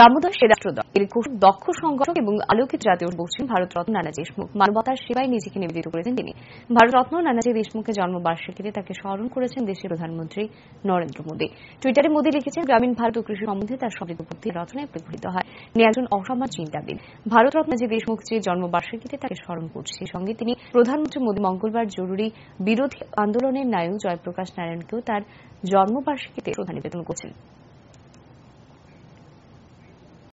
রামদাস রাষ্ট্রদল এর খুব দক্ষ সংগঠক এবং আলোকিত জাতীয় ভারত রত্ন নানাজি দেশমুখ মানবতার সেবায় নিজেকে নিবেদিত করেছেন তিনি রত্ন নানাজি দেশমুখের জন্মবার্ষিকীতে তাকে স্মরণ করেছেন দেশের প্রধানমন্ত্রী নরেন্দ্র মোদী টুইটারে মোদী লিখেছেন গ্রামীণ ভারত ও কৃষি সম্বন্ধে তার সমৃদ্ধ বুদ্ধি রচনায় প্রতিফলিত হয় তিনি একজন অসামান্য চিন্তাবিদ রত্ন যে দেশমুখ যে জন্মবার্ষিকীতে তাকে স্মরণ করছে সঙ্গে তিনি প্রধানমন্ত্রী মোদী মঙ্গলবার জরুরি বিরোধী আন্দোলনের নায়ক জয়প্রকাশ নারায়ণকেও তার জন্মবার্ষিকীতে প্রধান নিবেদন করছেন